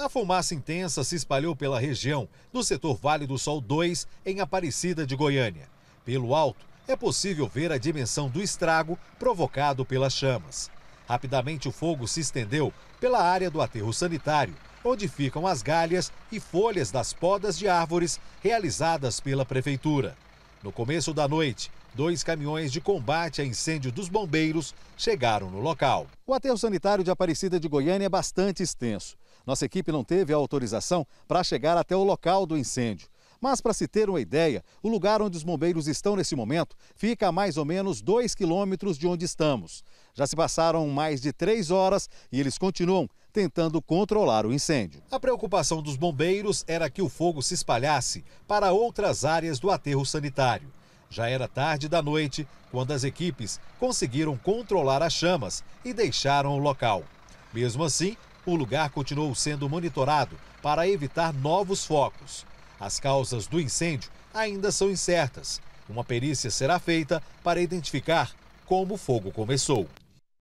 A fumaça intensa se espalhou pela região, no setor Vale do Sol 2, em Aparecida de Goiânia. Pelo alto, é possível ver a dimensão do estrago provocado pelas chamas. Rapidamente, o fogo se estendeu pela área do aterro sanitário, onde ficam as galhas e folhas das podas de árvores realizadas pela prefeitura. No começo da noite, dois caminhões de combate a incêndio dos bombeiros chegaram no local. O aterro sanitário de Aparecida de Goiânia é bastante extenso. Nossa equipe não teve a autorização para chegar até o local do incêndio. Mas para se ter uma ideia, o lugar onde os bombeiros estão nesse momento fica a mais ou menos 2 quilômetros de onde estamos. Já se passaram mais de três horas e eles continuam tentando controlar o incêndio. A preocupação dos bombeiros era que o fogo se espalhasse para outras áreas do aterro sanitário. Já era tarde da noite quando as equipes conseguiram controlar as chamas e deixaram o local. Mesmo assim, o lugar continuou sendo monitorado para evitar novos focos. As causas do incêndio ainda são incertas. Uma perícia será feita para identificar como o fogo começou.